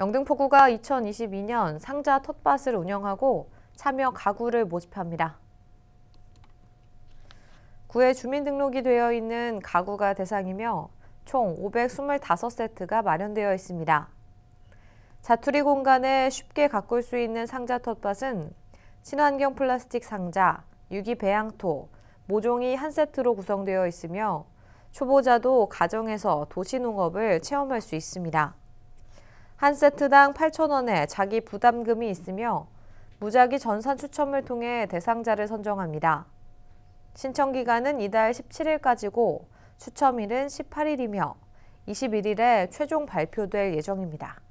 영등포구가 2022년 상자 텃밭을 운영하고 참여 가구를 모집합니다. 구의 주민등록이 되어 있는 가구가 대상이며 총 525세트가 마련되어 있습니다. 자투리 공간에 쉽게 가꿀 수 있는 상자 텃밭은 친환경 플라스틱 상자, 유기 배양토, 모종이 한 세트로 구성되어 있으며 초보자도 가정에서 도시농업을 체험할 수 있습니다. 한 세트당 8,000원의 자기 부담금이 있으며 무작위 전산 추첨을 통해 대상자를 선정합니다. 신청 기간은 이달 17일까지고 추첨일은 18일이며 21일에 최종 발표될 예정입니다.